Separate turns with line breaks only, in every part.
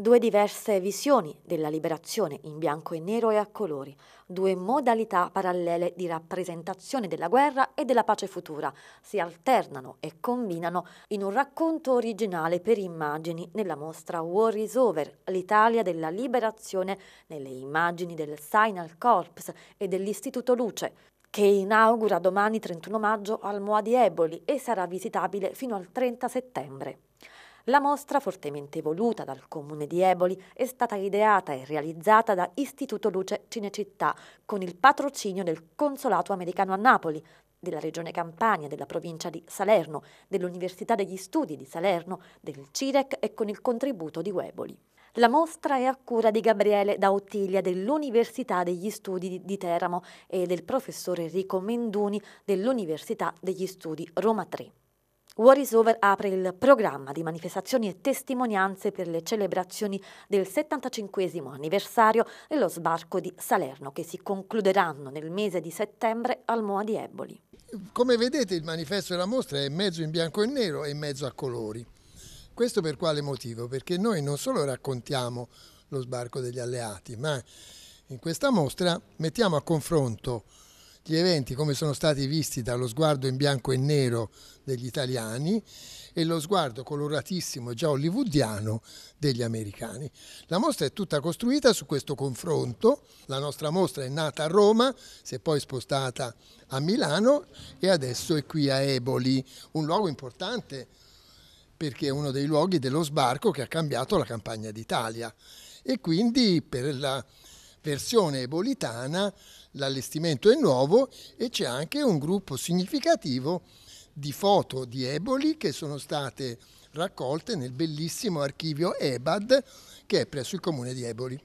Due diverse visioni della liberazione in bianco e nero e a colori, due modalità parallele di rappresentazione della guerra e della pace futura si alternano e combinano in un racconto originale per immagini nella mostra War is Over, l'Italia della liberazione nelle immagini del Signal Corps e dell'Istituto Luce, che inaugura domani 31 maggio al Moa di Eboli e sarà visitabile fino al 30 settembre. La mostra, fortemente voluta dal comune di Eboli, è stata ideata e realizzata da Istituto Luce Cinecittà, con il patrocinio del Consolato americano a Napoli, della Regione Campania, della provincia di Salerno, dell'Università degli Studi di Salerno, del CIREC e con il contributo di Weboli. La mostra è a cura di Gabriele D'Auttiglia dell'Università degli Studi di Teramo e del professore Enrico Menduni dell'Università degli Studi Roma 3. War is Over apre il programma di manifestazioni e testimonianze per le celebrazioni del 75 anniversario dello sbarco di Salerno che si concluderanno nel mese di settembre al Moa di Eboli. Come vedete
il manifesto della mostra è mezzo in bianco e nero e mezzo a colori. Questo per quale motivo? Perché noi non solo raccontiamo lo sbarco degli alleati, ma in questa mostra mettiamo a confronto gli eventi come sono stati visti dallo sguardo in bianco e nero degli italiani e lo sguardo coloratissimo già hollywoodiano degli americani. La mostra è tutta costruita su questo confronto, la nostra mostra è nata a Roma, si è poi spostata a Milano e adesso è qui a Eboli, un luogo importante perché è uno dei luoghi dello sbarco che ha cambiato la campagna d'Italia e quindi per la versione ebolitana, l'allestimento è nuovo e c'è anche un gruppo significativo di foto di eboli che sono state raccolte nel bellissimo archivio EBAD che è presso il comune di Eboli.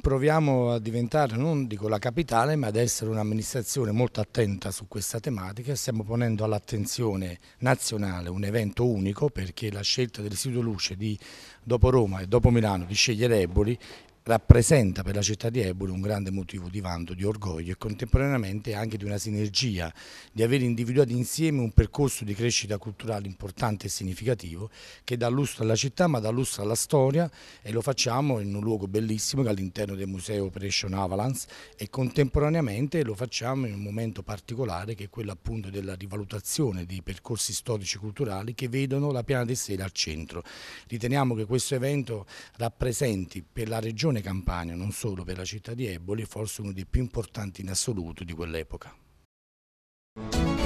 Proviamo a diventare, non dico la capitale, ma ad essere un'amministrazione molto attenta su questa tematica. Stiamo ponendo all'attenzione nazionale un evento unico perché la scelta dell'Istituto Luce di, dopo Roma e dopo Milano di scegliere Eboli rappresenta per la città di Ebolo un grande motivo di vanto, di orgoglio e contemporaneamente anche di una sinergia, di aver individuato insieme un percorso di crescita culturale importante e significativo che dà lustro alla città ma dà lustro alla storia e lo facciamo in un luogo bellissimo che è all'interno del Museo Operation Avalanche e contemporaneamente lo facciamo in un momento particolare che è quello appunto della rivalutazione dei percorsi storici e culturali che vedono la piana di sera al centro. Riteniamo che questo evento rappresenti per la regione regione Campania, non solo per la città di Eboli, forse uno dei più importanti in assoluto di quell'epoca.